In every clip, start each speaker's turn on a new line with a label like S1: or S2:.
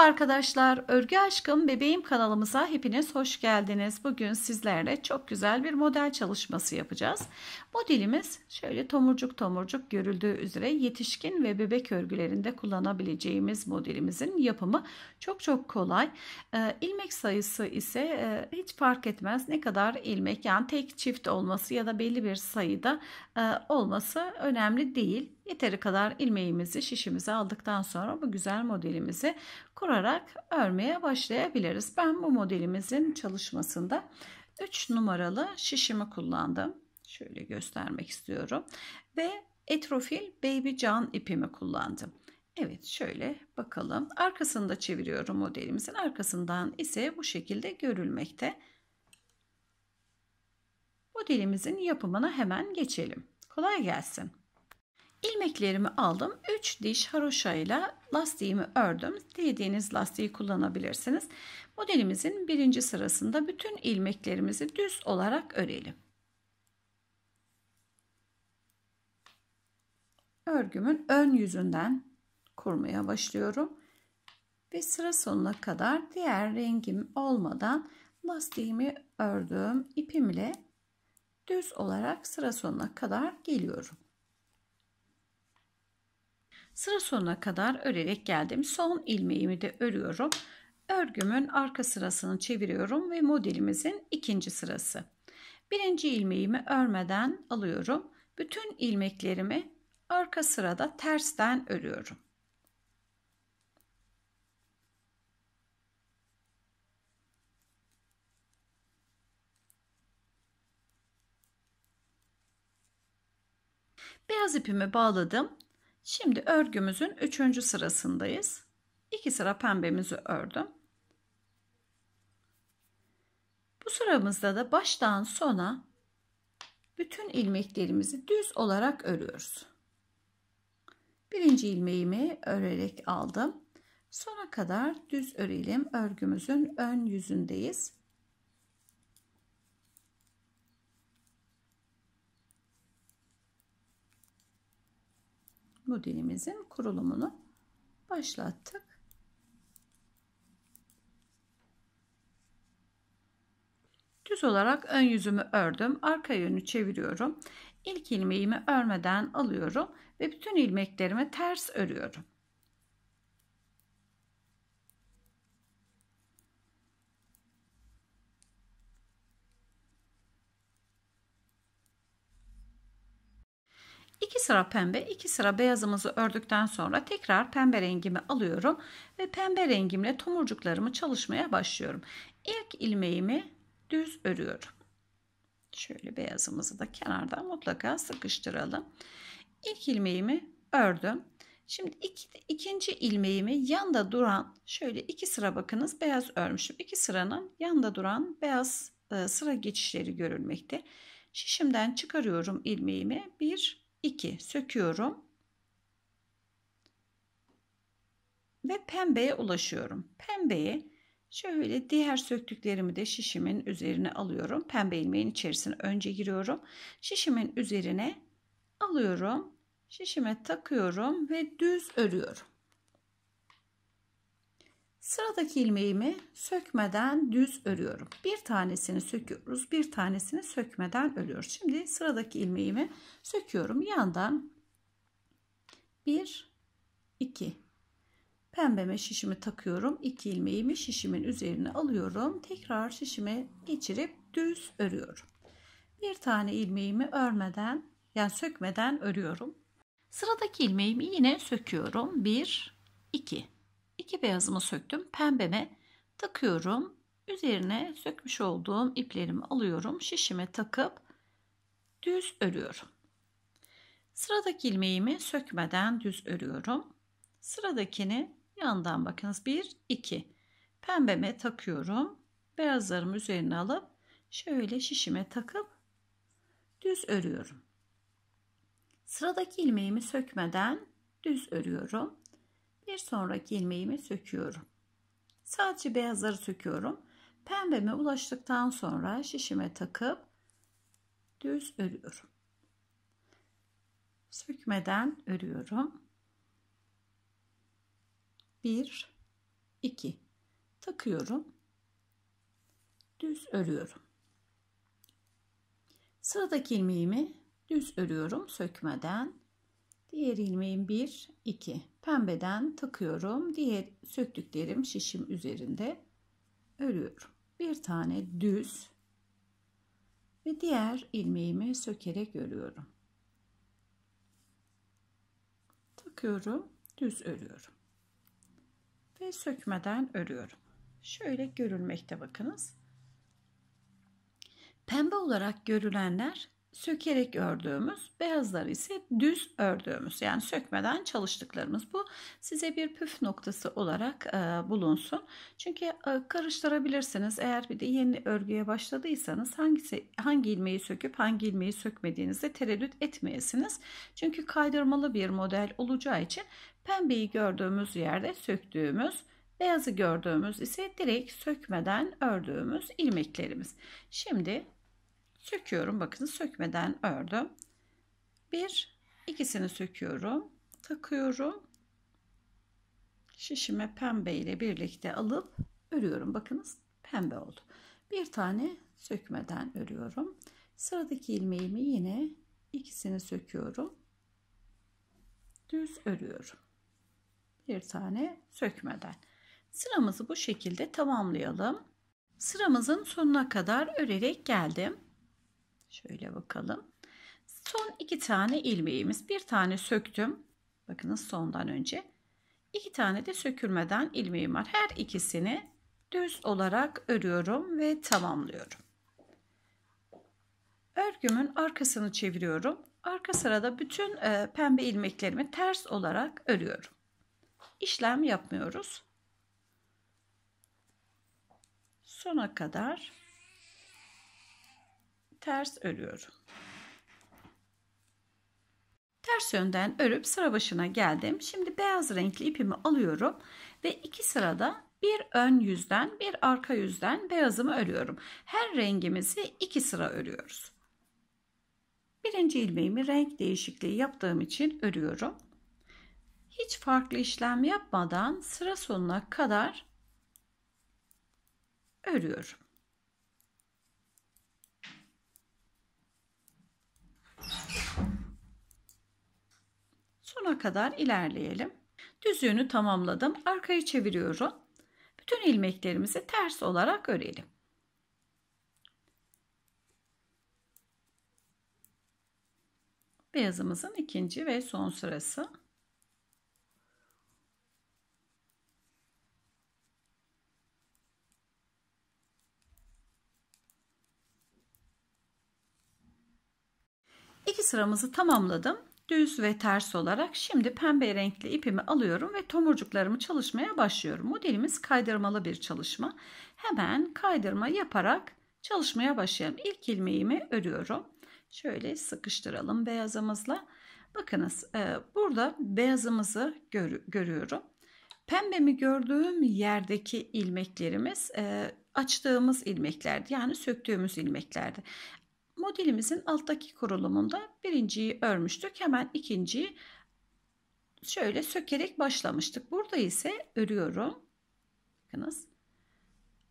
S1: Merhaba arkadaşlar, Örgü Aşkım Bebeğim kanalımıza hepiniz hoş geldiniz. Bugün sizlerle çok güzel bir model çalışması yapacağız. Modelimiz şöyle tomurcuk tomurcuk görüldüğü üzere yetişkin ve bebek örgülerinde kullanabileceğimiz modelimizin yapımı çok çok kolay. Ee, ilmek sayısı ise e, hiç fark etmez ne kadar ilmek yani tek çift olması ya da belli bir sayıda e, olması önemli değil. Yeteri kadar ilmeğimizi şişimize aldıktan sonra bu güzel modelimizi kurarak örmeye başlayabiliriz. Ben bu modelimizin çalışmasında 3 numaralı şişimi kullandım. Şöyle göstermek istiyorum. Ve Etrofil Baby Can ipimi kullandım. Evet şöyle bakalım. Arkasında çeviriyorum modelimizin. Arkasından ise bu şekilde görülmekte. Modelimizin yapımına hemen geçelim. Kolay gelsin. İlmeklerimi aldım. 3 diş haroşa ile lastiğimi ördüm. Dilediğiniz lastiği kullanabilirsiniz. Modelimizin birinci sırasında bütün ilmeklerimizi düz olarak örelim. Örgümün ön yüzünden kurmaya başlıyorum. Ve sıra sonuna kadar diğer rengim olmadan lastiğimi ördüğüm ipimle düz olarak sıra sonuna kadar geliyorum. Sıra sonuna kadar örerek geldim. Son ilmeğimi de örüyorum. Örgümün arka sırasını çeviriyorum ve modelimizin ikinci sırası. Birinci ilmeğimi örmeden alıyorum. Bütün ilmeklerimi arka sırada tersten örüyorum. Beyaz ipimi bağladım. Şimdi örgümüzün üçüncü sırasındayız. İki sıra pembemizi ördüm. Bu sıramızda da baştan sona bütün ilmeklerimizi düz olarak örüyoruz. Birinci ilmeğimi örerek aldım. Sona kadar düz örelim. Örgümüzün ön yüzündeyiz. modelimizin kurulumunu başlattık. Düz olarak ön yüzümü ördüm. Arka yönü çeviriyorum. İlk ilmeğimi örmeden alıyorum ve bütün ilmeklerimi ters örüyorum. 2 sıra pembe 2 sıra beyazımızı ördükten sonra tekrar pembe rengimi alıyorum ve pembe rengimle tomurcuklarımı çalışmaya başlıyorum. İlk ilmeğimi düz örüyorum. Şöyle beyazımızı da kenarda mutlaka sıkıştıralım. İlk ilmeğimi ördüm. Şimdi iki, ikinci ilmeğimi yanda duran şöyle iki sıra bakınız beyaz örmüşüm. İki sıranın yanda duran beyaz e, sıra geçişleri görülmekte. Şişimden çıkarıyorum ilmeğimi. Bir 2 söküyorum. Ve pembeye ulaşıyorum. Pembeyi şöyle diğer söktüklerimi de şişimin üzerine alıyorum. Pembe ilmeğin içerisine önce giriyorum. Şişimin üzerine alıyorum. Şişime takıyorum ve düz örüyorum. Sıradaki ilmeğimi sökmeden düz örüyorum. Bir tanesini söküyoruz. Bir tanesini sökmeden örüyoruz. Şimdi sıradaki ilmeğimi söküyorum. Yandan 1 2 pembeme şişimi takıyorum. 2 ilmeğimi şişimin üzerine alıyorum. Tekrar şişimi geçirip düz örüyorum. Bir tane ilmeğimi örmeden yani sökmeden örüyorum. Sıradaki ilmeğimi yine söküyorum. 1 2 iki beyazımı söktüm. Pembeme takıyorum. Üzerine sökmüş olduğum iplerimi alıyorum. Şişime takıp düz örüyorum. Sıradaki ilmeğimi sökmeden düz örüyorum. Sıradakini yandan bakınız 1 2 pembeme takıyorum. Beyazlarımı üzerine alıp şöyle şişime takıp düz örüyorum. Sıradaki ilmeğimi sökmeden düz örüyorum. Bir sonraki ilmeğimi söküyorum. Sadece beyazları söküyorum. Pembeme ulaştıktan sonra şişime takıp düz örüyorum. Sökmeden örüyorum. 1 2 takıyorum. Düz örüyorum. Sıradaki ilmeğimi düz örüyorum sökmeden. Diğer ilmeğim 1, 2. Pembeden takıyorum. Diğer söktüklerim şişim üzerinde örüyorum. Bir tane düz ve diğer ilmeğimi sökerek örüyorum. Takıyorum, düz örüyorum. Ve sökmeden örüyorum. Şöyle görülmekte bakınız. Pembe olarak görülenler sökerek ördüğümüz, beyazları ise düz ördüğümüz yani sökmeden çalıştıklarımız bu. Size bir püf noktası olarak e, bulunsun. Çünkü e, karıştırabilirsiniz. Eğer bir de yeni örgüye başladıysanız hangisi hangi ilmeği söküp hangi ilmeği sökmediğinizde tereddüt etmeyesiniz. Çünkü kaydırmalı bir model olacağı için pembeyi gördüğümüz yerde söktüğümüz Beyazı gördüğümüz ise direkt sökmeden ördüğümüz ilmeklerimiz. Şimdi Söküyorum. Bakın sökmeden ördüm. Bir, ikisini söküyorum. Takıyorum. Şişime pembe ile birlikte alıp örüyorum. Bakınız pembe oldu. Bir tane sökmeden örüyorum. Sıradaki ilmeğimi yine ikisini söküyorum. Düz örüyorum. Bir tane sökmeden. Sıramızı bu şekilde tamamlayalım. Sıramızın sonuna kadar örerek geldim. Şöyle bakalım. Son iki tane ilmeğimiz. Bir tane söktüm. Bakınız sondan önce. İki tane de sökülmeden ilmeğim var. Her ikisini düz olarak örüyorum ve tamamlıyorum. Örgümün arkasını çeviriyorum. Arka sırada bütün e, pembe ilmeklerimi ters olarak örüyorum. İşlem yapmıyoruz. Sona kadar ters örüyorum. Ters yönden örüp sıra başına geldim. Şimdi beyaz renkli ipimi alıyorum ve iki sırada bir ön yüzden bir arka yüzden beyazımı örüyorum. Her rengimizi iki sıra örüyoruz. Birinci ilmeğimi renk değişikliği yaptığım için örüyorum. Hiç farklı işlem yapmadan sıra sonuna kadar örüyorum. Sona kadar ilerleyelim. Düzüğünü tamamladım. Arkayı çeviriyorum. Bütün ilmeklerimizi ters olarak örelim. Beyazımızın ikinci ve son sırası. İki sıramızı tamamladım düz ve ters olarak şimdi pembe renkli ipimi alıyorum ve tomurcuklarımı çalışmaya başlıyorum. Modelimiz kaydırmalı bir çalışma. Hemen kaydırma yaparak çalışmaya başlayalım. İlk ilmeğimi örüyorum. Şöyle sıkıştıralım beyazımızla. Bakınız e, burada beyazımızı gör, görüyorum. Pembemi gördüğüm yerdeki ilmeklerimiz e, açtığımız ilmeklerdi. Yani söktüğümüz ilmeklerdi modelimizin alttaki kurulumunda birinciyi örmüştük. Hemen ikinciyi şöyle sökerek başlamıştık. Burada ise örüyorum. Bakınız.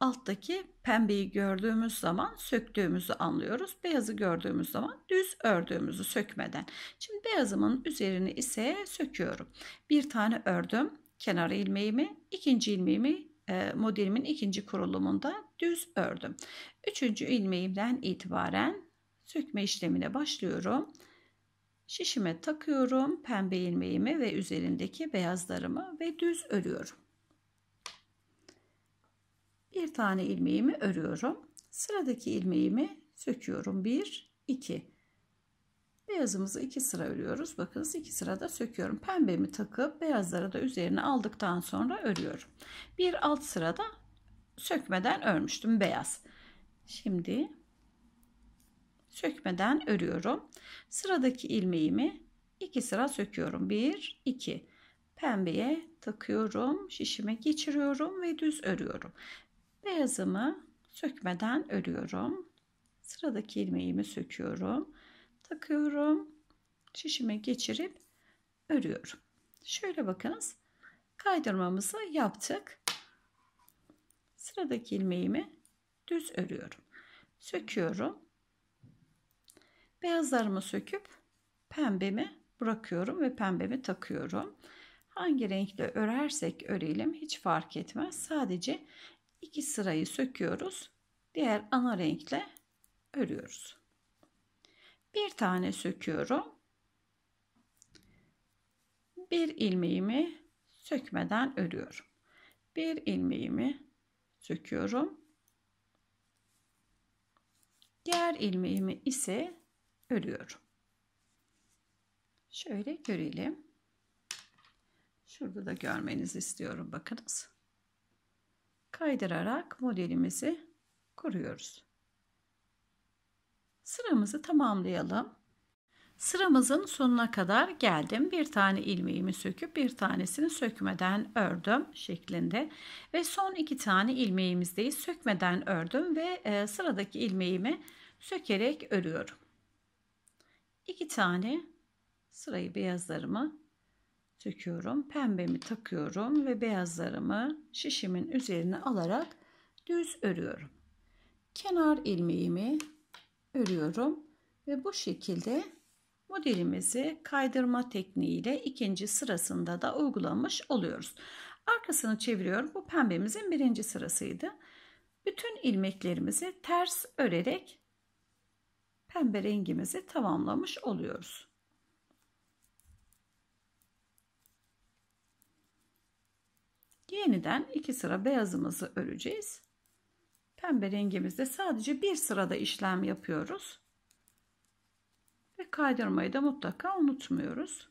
S1: Alttaki pembeyi gördüğümüz zaman söktüğümüzü anlıyoruz. Beyazı gördüğümüz zaman düz ördüğümüzü sökmeden. Şimdi beyazımın üzerine ise söküyorum. Bir tane ördüm. Kenar ilmeğimi, ikinci ilmeğimi e, modelimin ikinci kurulumunda düz ördüm. Üçüncü ilmeğimden itibaren Sökme işlemine başlıyorum. Şişime takıyorum pembe ilmeğimi ve üzerindeki beyazlarımı ve düz örüyorum. Bir tane ilmeğimi örüyorum. Sıradaki ilmeğimi söküyorum. 1 2 Beyazımızı iki sıra örüyoruz. Bakınız iki sırada söküyorum. Pembemi takıp beyazları da üzerine aldıktan sonra örüyorum. Bir alt sırada sökmeden örmüştüm beyaz. Şimdi sökmeden örüyorum. Sıradaki ilmeğimi 2 sıra söküyorum. 1 2 pembeye takıyorum, şişime geçiriyorum ve düz örüyorum. Beyazımı sökmeden örüyorum. Sıradaki ilmeğimi söküyorum, takıyorum, şişime geçirip örüyorum. Şöyle bakınız. Kaydırmamızı yaptık. Sıradaki ilmeğimi düz örüyorum. Söküyorum. Beyazlarımı söküp pembemi bırakıyorum ve pembemi takıyorum. Hangi renkle örersek örelim hiç fark etmez. Sadece iki sırayı söküyoruz. Diğer ana renkle örüyoruz. Bir tane söküyorum. Bir ilmeğimi sökmeden örüyorum. Bir ilmeğimi söküyorum. Diğer ilmeğimi ise örüyorum. Şöyle görelim. Şurada da görmenizi istiyorum bakınız. Kaydırarak modelimizi kuruyoruz. Sıramızı tamamlayalım. Sıramızın sonuna kadar geldim. Bir tane ilmeğimi söküp bir tanesini sökmeden ördüm şeklinde ve son iki tane ilmeğimizdeyiz. Sökmeden ördüm ve e, sıradaki ilmeğimi sökerek örüyorum iki tane sırayı beyazlarımı döküyorum. Pembemi takıyorum ve beyazlarımı şişimin üzerine alarak düz örüyorum. Kenar ilmeğimi örüyorum ve bu şekilde modelimizi kaydırma tekniğiyle ikinci sırasında da uygulamış oluyoruz. Arkasını çeviriyorum. Bu pembemizin birinci sırasıydı. Bütün ilmeklerimizi ters örerek pembe rengimizi tamamlamış oluyoruz. Yeniden iki sıra beyazımızı öreceğiz. Pembe rengimizde sadece bir sırada işlem yapıyoruz. Ve kaydırmayı da mutlaka unutmuyoruz.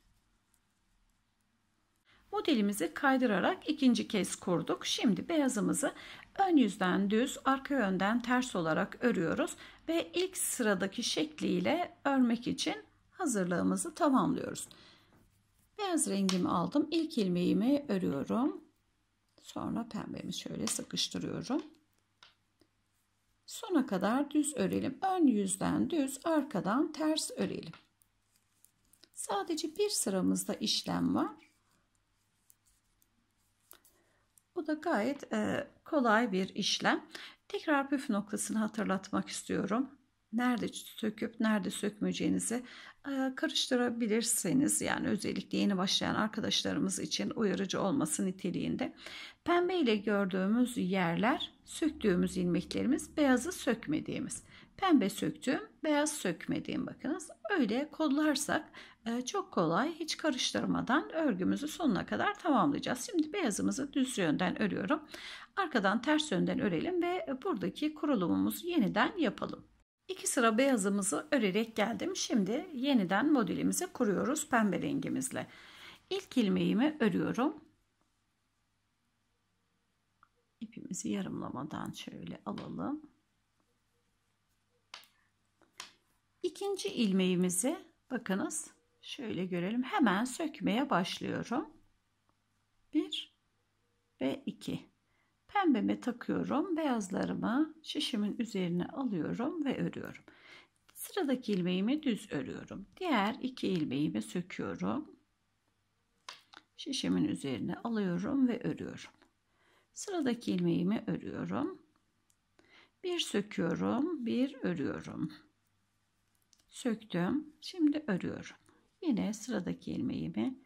S1: Modelimizi kaydırarak ikinci kez kurduk. Şimdi beyazımızı ön yüzden düz, arka yönden ters olarak örüyoruz ve ilk sıradaki şekliyle örmek için hazırlığımızı tamamlıyoruz. Beyaz rengimi aldım. İlk ilmeğimi örüyorum. Sonra pembemi şöyle sıkıştırıyorum. Sona kadar düz örelim. Ön yüzden düz, arkadan ters örelim. Sadece bir sıramızda işlem var. Bu da gayet e, kolay bir işlem. Tekrar püf noktasını hatırlatmak istiyorum. Nerede söküp nerede sökmeyeceğinizi e, karıştırabilirseniz yani özellikle yeni başlayan arkadaşlarımız için uyarıcı olması niteliğinde. Pembe ile gördüğümüz yerler söktüğümüz ilmeklerimiz, beyazı sökmediğimiz. Pembe söktüğüm, beyaz sökmediğim bakınız. Öyle kodlarsak ee, çok kolay hiç karıştırmadan örgümüzü sonuna kadar tamamlayacağız. Şimdi beyazımızı düz yönden örüyorum. Arkadan ters yönden örelim ve buradaki kurulumumuzu yeniden yapalım. İki sıra beyazımızı örerek geldim. Şimdi yeniden modelimizi kuruyoruz pembe rengimizle. İlk ilmeğimi örüyorum. İpimizi yarımlamadan şöyle alalım. İkinci ilmeğimizi bakınız Şöyle görelim. Hemen sökmeye başlıyorum. 1 ve 2. Pembeme takıyorum. Beyazlarımı şişimin üzerine alıyorum ve örüyorum. Sıradaki ilmeğimi düz örüyorum. Diğer iki ilmeğimi söküyorum. Şişimin üzerine alıyorum ve örüyorum. Sıradaki ilmeğimi örüyorum. Bir söküyorum, bir örüyorum. Söktüm. Şimdi örüyorum. Yine sıradaki ilmeğimi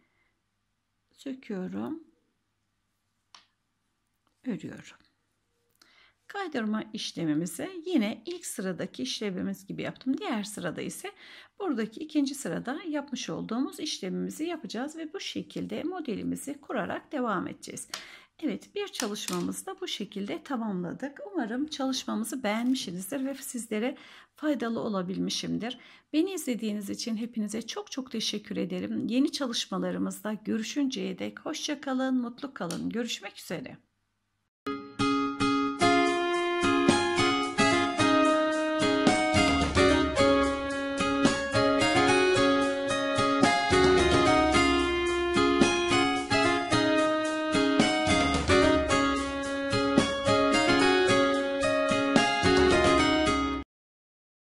S1: söküyorum. Örüyorum. Kaydırma işlemimizi yine ilk sıradaki işlemimiz gibi yaptım. Diğer sırada ise buradaki ikinci sırada yapmış olduğumuz işlemimizi yapacağız ve bu şekilde modelimizi kurarak devam edeceğiz. Evet bir çalışmamızı da bu şekilde tamamladık. Umarım çalışmamızı beğenmişsinizdir ve sizlere faydalı olabilmişimdir. Beni izlediğiniz için hepinize çok çok teşekkür ederim. Yeni çalışmalarımızda görüşünceye dek hoşçakalın, mutlu kalın. Görüşmek üzere.